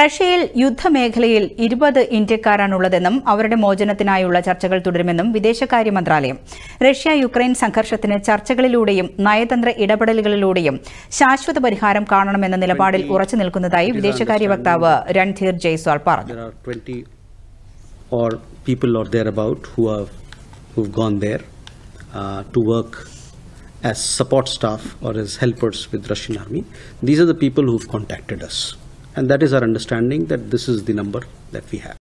റഷ്യയിൽ യുദ്ധമേഖലയിൽ ഇരുപത് ഇന്ത്യക്കാരാണുള്ളതെന്നും അവരുടെ മോചനത്തിനായുള്ള ചർച്ചകൾ തുടരുമെന്നും വിദേശകാര്യ മന്ത്രാലയം റഷ്യ യുക്രൈൻ സംഘർഷത്തിന് ചർച്ചകളിലൂടെയും നയതന്ത്ര ഇടപെടലുകളിലൂടെയും ശാശ്വത പരിഹാരം കാണണമെന്ന നിലപാടിൽ ഉറച്ചു നിൽക്കുന്നതായി വിദേശകാര്യ വക്താവ് രൺധീർ ജയ്സ്വാൾ പറഞ്ഞു or people who have who've gone there uh, to work as support staff or as helpers with Russian army. These are the people who've contacted us. and that is our understanding that this is the number that we have.